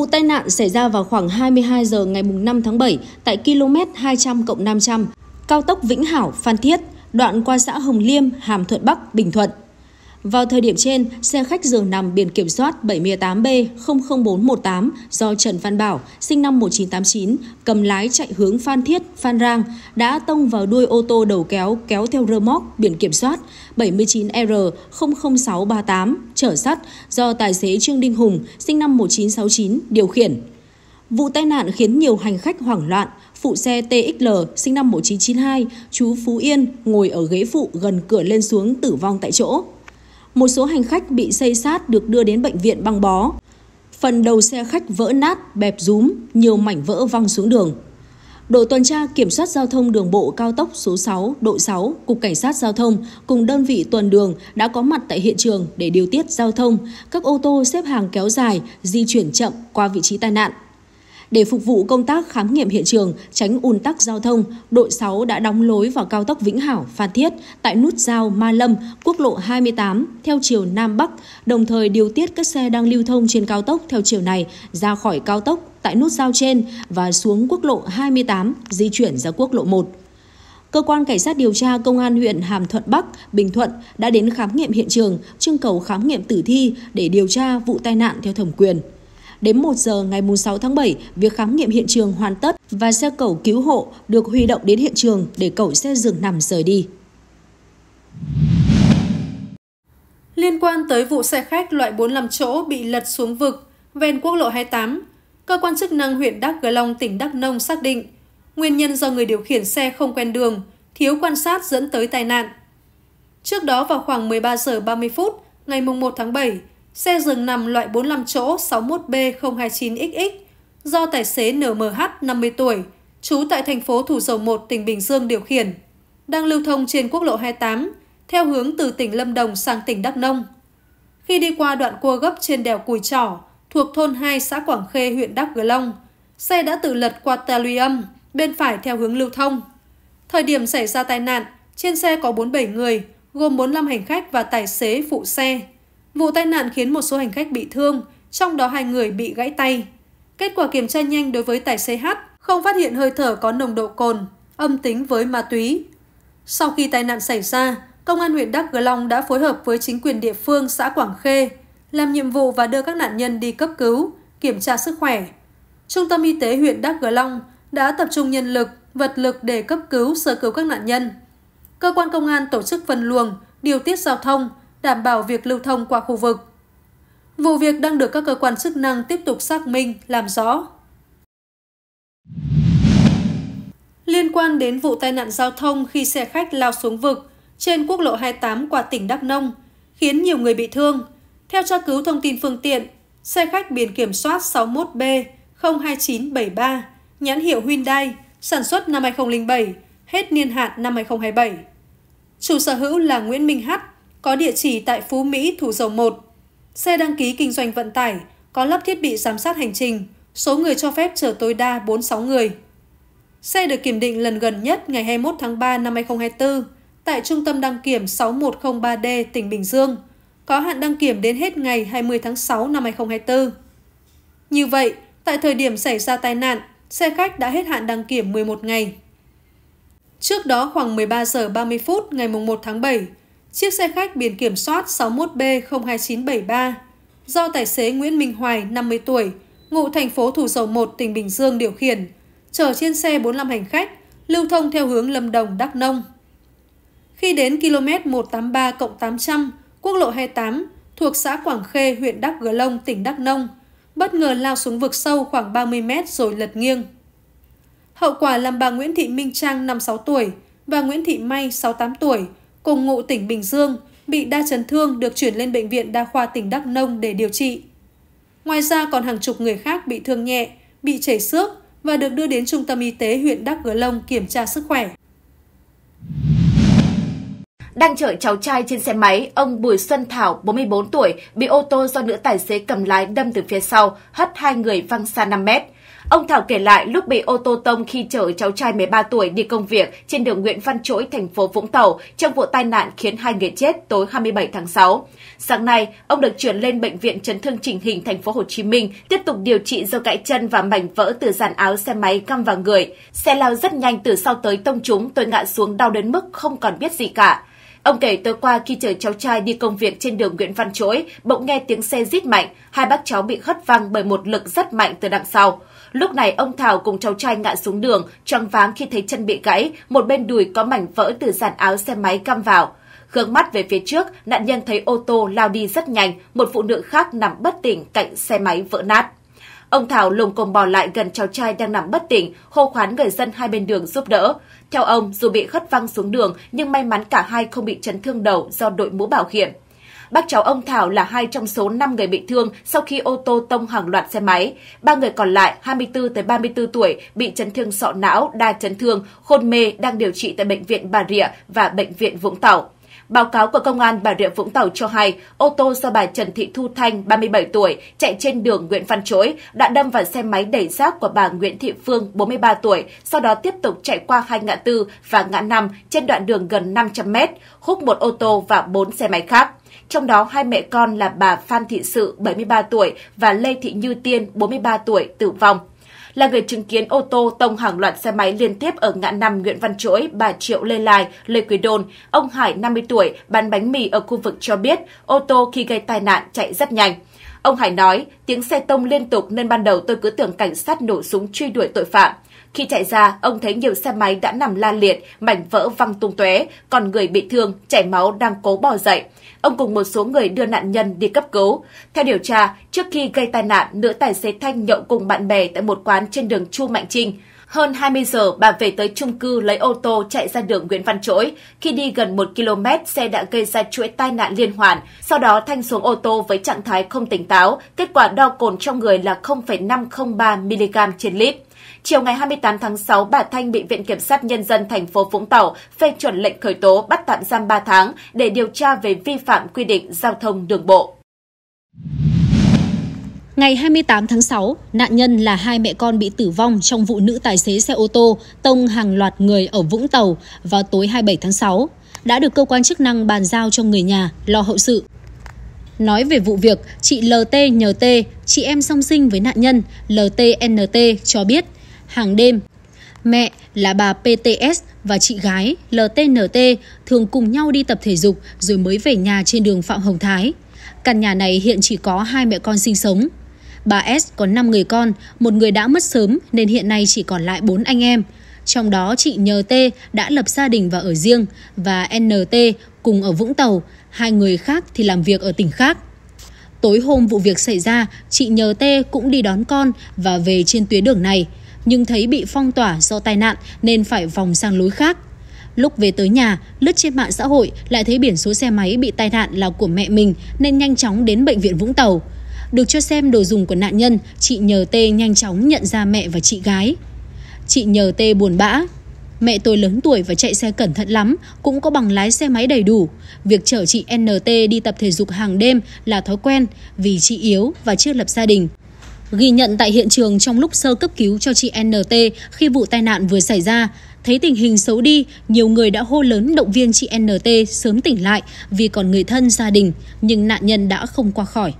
Vụ tai nạn xảy ra vào khoảng 22 giờ ngày 5 tháng 7 tại km 200 500, cao tốc Vĩnh Hảo – Phan Thiết, đoạn qua xã Hồng Liêm, Hàm Thuận Bắc, Bình Thuận. Vào thời điểm trên, xe khách dường nằm biển kiểm soát 78B00418 do Trần Văn Bảo, sinh năm 1989, cầm lái chạy hướng Phan Thiết, Phan Rang, đã tông vào đuôi ô tô đầu kéo kéo theo rơ móc biển kiểm soát 79R00638 chở sắt do tài xế Trương Đinh Hùng, sinh năm 1969, điều khiển. Vụ tai nạn khiến nhiều hành khách hoảng loạn, phụ xe TXL sinh năm 1992, chú Phú Yên ngồi ở ghế phụ gần cửa lên xuống tử vong tại chỗ một số hành khách bị xây sát được đưa đến bệnh viện băng bó. Phần đầu xe khách vỡ nát, bẹp rúm, nhiều mảnh vỡ văng xuống đường. Đội tuần tra kiểm soát giao thông đường bộ cao tốc số 6, đội 6, Cục Cảnh sát Giao thông cùng đơn vị tuần đường đã có mặt tại hiện trường để điều tiết giao thông. Các ô tô xếp hàng kéo dài, di chuyển chậm qua vị trí tai nạn. Để phục vụ công tác khám nghiệm hiện trường, tránh ùn tắc giao thông, đội 6 đã đóng lối vào cao tốc Vĩnh Hảo – Phan Thiết tại nút giao Ma Lâm, quốc lộ 28 theo chiều Nam Bắc, đồng thời điều tiết các xe đang lưu thông trên cao tốc theo chiều này ra khỏi cao tốc tại nút giao trên và xuống quốc lộ 28 di chuyển ra quốc lộ 1. Cơ quan Cảnh sát điều tra Công an huyện Hàm Thuận Bắc, Bình Thuận đã đến khám nghiệm hiện trường, trưng cầu khám nghiệm tử thi để điều tra vụ tai nạn theo thẩm quyền. Đến 1 giờ ngày 6 tháng 7, việc khám nghiệm hiện trường hoàn tất và xe cẩu cứu hộ được huy động đến hiện trường để cẩu xe dừng nằm rời đi. Liên quan tới vụ xe khách loại 45 chỗ bị lật xuống vực ven quốc lộ 28, cơ quan chức năng huyện Đắk Gờ Long, tỉnh Đắk Nông xác định nguyên nhân do người điều khiển xe không quen đường, thiếu quan sát dẫn tới tai nạn. Trước đó vào khoảng 13 giờ 30 phút ngày 1 tháng 7, Xe dừng nằm loại 45 chỗ 61B029XX do tài xế NMH 50 tuổi, trú tại thành phố Thủ Dầu Một, tỉnh Bình Dương điều khiển, đang lưu thông trên quốc lộ 28 theo hướng từ tỉnh Lâm Đồng sang tỉnh Đắk Nông. Khi đi qua đoạn cua gấp trên đèo Cùi Trỏ, thuộc thôn 2 xã Quảng Khê, huyện Đắk Gờ Long, xe đã tự lật qua ta luy âm, bên phải theo hướng lưu thông. Thời điểm xảy ra tai nạn, trên xe có 47 người, gồm 45 hành khách và tài xế phụ xe. Vụ tai nạn khiến một số hành khách bị thương, trong đó hai người bị gãy tay. Kết quả kiểm tra nhanh đối với tài xế H không phát hiện hơi thở có nồng độ cồn, âm tính với ma túy. Sau khi tai nạn xảy ra, Công an huyện Đắk Gờ Long đã phối hợp với chính quyền địa phương xã Quảng Khê làm nhiệm vụ và đưa các nạn nhân đi cấp cứu, kiểm tra sức khỏe. Trung tâm y tế huyện Đắk Gờ Long đã tập trung nhân lực, vật lực để cấp cứu sơ cứu các nạn nhân. Cơ quan công an tổ chức phân luồng, điều tiết giao thông, đảm bảo việc lưu thông qua khu vực. Vụ việc đang được các cơ quan chức năng tiếp tục xác minh, làm rõ. Liên quan đến vụ tai nạn giao thông khi xe khách lao xuống vực trên quốc lộ 28 qua tỉnh Đắk Nông, khiến nhiều người bị thương. Theo tra cứu thông tin phương tiện, xe khách biển kiểm soát 61B 02973, nhãn hiệu Hyundai, sản xuất năm 2007, hết niên hạn năm 2027. Chủ sở hữu là Nguyễn Minh Hắt, có địa chỉ tại Phú Mỹ, Thủ Dầu 1. Xe đăng ký kinh doanh vận tải, có lắp thiết bị giám sát hành trình, số người cho phép chở tối đa 46 người. Xe được kiểm định lần gần nhất ngày 21 tháng 3 năm 2024 tại Trung tâm đăng kiểm 6103D tỉnh Bình Dương, có hạn đăng kiểm đến hết ngày 20 tháng 6 năm 2024. Như vậy, tại thời điểm xảy ra tai nạn, xe khách đã hết hạn đăng kiểm 11 ngày. Trước đó khoảng 13 giờ 30 phút ngày 1 tháng 7, Chiếc xe khách biển kiểm soát 61B02973 do tài xế Nguyễn Minh Hoài, 50 tuổi, ngụ thành phố Thủ Dầu Một, tỉnh Bình Dương điều khiển, chở trên xe 45 hành khách, lưu thông theo hướng Lâm Đồng, Đắk Nông. Khi đến km 183 800, quốc lộ 28, thuộc xã Quảng Khê, huyện Đắk Gờ Long, tỉnh Đắk Nông, bất ngờ lao xuống vực sâu khoảng 30 mét rồi lật nghiêng. Hậu quả làm bà Nguyễn Thị Minh Trang, 56 tuổi, và Nguyễn Thị May, 68 tuổi, cùng ngụ tỉnh Bình Dương, bị đa chấn thương được chuyển lên Bệnh viện Đa khoa tỉnh Đắk Nông để điều trị. Ngoài ra còn hàng chục người khác bị thương nhẹ, bị chảy xước và được đưa đến Trung tâm Y tế huyện Đắk Gờ Long kiểm tra sức khỏe. Đang chở cháu trai trên xe máy, ông Bùi Xuân Thảo, 44 tuổi, bị ô tô do nữ tài xế cầm lái đâm từ phía sau, hất hai người văng xa 5 mét. Ông Thảo kể lại lúc bị ô tô tông khi chở cháu trai 13 tuổi đi công việc trên đường Nguyễn Văn Chỗi, thành phố Vũng Tàu trong vụ tai nạn khiến hai người chết tối 27 tháng 6. Sáng nay, ông được chuyển lên bệnh viện chấn thương chỉnh hình thành phố Hồ Chí Minh tiếp tục điều trị do gãy chân và mảnh vỡ từ dàn áo xe máy căng vào người. Xe lao rất nhanh từ sau tới tông chúng, tôi ngã xuống đau đến mức không còn biết gì cả. Ông kể tối qua khi chở cháu trai đi công việc trên đường Nguyễn Văn Chỗi, bỗng nghe tiếng xe rít mạnh, hai bác cháu bị hất văng bởi một lực rất mạnh từ đằng sau. Lúc này ông Thảo cùng cháu trai ngã xuống đường, choáng váng khi thấy chân bị gãy, một bên đùi có mảnh vỡ từ giàn áo xe máy căm vào. Hướng mắt về phía trước, nạn nhân thấy ô tô lao đi rất nhanh, một phụ nữ khác nằm bất tỉnh cạnh xe máy vỡ nát. Ông Thảo lùng cồm bò lại gần cháu trai đang nằm bất tỉnh, hô khoán người dân hai bên đường giúp đỡ. Theo ông, dù bị khất văng xuống đường nhưng may mắn cả hai không bị chấn thương đầu do đội mũ bảo hiểm. Bác cháu ông Thảo là hai trong số 5 người bị thương sau khi ô tô tông hàng loạt xe máy. Ba người còn lại 24 tới 34 tuổi bị chấn thương sọ não, đa chấn thương, hôn mê đang điều trị tại bệnh viện Bà Rịa và bệnh viện Vũng Tàu. Báo cáo của Công an Bà Rịa Vũng Tàu cho hay, ô tô do bà Trần Thị Thu Thanh, 37 tuổi, chạy trên đường Nguyễn Văn Chối đã đâm vào xe máy đẩy rác của bà Nguyễn Thị Phương, 43 tuổi, sau đó tiếp tục chạy qua hai ngã tư và ngã năm trên đoạn đường gần 500 mét, hút một ô tô và bốn xe máy khác trong đó hai mẹ con là bà Phan Thị Sự, 73 tuổi và Lê Thị Như Tiên, 43 tuổi, tử vong là người chứng kiến ô tô tông hàng loạt xe máy liên tiếp ở ngã năm Nguyễn Văn Chỗi, Bà Triệu Lê lai, Lê Quý Đôn. Ông Hải, 50 tuổi, bán bánh mì ở khu vực cho biết ô tô khi gây tai nạn chạy rất nhanh. Ông Hải nói, tiếng xe tông liên tục nên ban đầu tôi cứ tưởng cảnh sát nổ súng truy đuổi tội phạm. Khi chạy ra, ông thấy nhiều xe máy đã nằm la liệt, mảnh vỡ văng tung tóe, còn người bị thương, chảy máu đang cố bò dậy. Ông cùng một số người đưa nạn nhân đi cấp cứu. Theo điều tra, trước khi gây tai nạn, nữ tài xế Thanh nhậu cùng bạn bè tại một quán trên đường Chu Mạnh Trinh. Hơn 20 giờ, bà về tới chung cư lấy ô tô chạy ra đường Nguyễn Văn Trỗi. Khi đi gần 1 km, xe đã gây ra chuỗi tai nạn liên hoàn. Sau đó Thanh xuống ô tô với trạng thái không tỉnh táo. Kết quả đo cồn trong người là 0,503mg trên lít. Chiều ngày 28 tháng 6, bà Thanh bị Viện Kiểm sát Nhân dân thành phố Vũng Tàu phê chuẩn lệnh khởi tố bắt tạm giam 3 tháng để điều tra về vi phạm quy định giao thông đường bộ. Ngày 28 tháng 6, nạn nhân là hai mẹ con bị tử vong trong vụ nữ tài xế xe ô tô tông hàng loạt người ở Vũng Tàu vào tối 27 tháng 6, đã được cơ quan chức năng bàn giao cho người nhà lo hậu sự. Nói về vụ việc, chị LT nhờ T, chị em song sinh với nạn nhân LTNT cho biết, hàng đêm, mẹ là bà PTS và chị gái LTNT thường cùng nhau đi tập thể dục rồi mới về nhà trên đường Phạm Hồng Thái. Căn nhà này hiện chỉ có hai mẹ con sinh sống. Bà S có 5 người con, một người đã mất sớm nên hiện nay chỉ còn lại 4 anh em. Trong đó chị Nhờ T đã lập gia đình và ở riêng và NT cùng ở Vũng Tàu, hai người khác thì làm việc ở tỉnh khác. Tối hôm vụ việc xảy ra, chị Nhờ T cũng đi đón con và về trên tuyến đường này, nhưng thấy bị phong tỏa do tai nạn nên phải vòng sang lối khác. Lúc về tới nhà, lướt trên mạng xã hội lại thấy biển số xe máy bị tai nạn là của mẹ mình nên nhanh chóng đến bệnh viện Vũng Tàu. Được cho xem đồ dùng của nạn nhân, chị nhờ T nhanh chóng nhận ra mẹ và chị gái. Chị nhờ T buồn bã. Mẹ tôi lớn tuổi và chạy xe cẩn thận lắm, cũng có bằng lái xe máy đầy đủ. Việc chở chị NT đi tập thể dục hàng đêm là thói quen vì chị yếu và chưa lập gia đình. Ghi nhận tại hiện trường trong lúc sơ cấp cứu cho chị NT khi vụ tai nạn vừa xảy ra, thấy tình hình xấu đi, nhiều người đã hô lớn động viên chị NT sớm tỉnh lại vì còn người thân gia đình, nhưng nạn nhân đã không qua khỏi.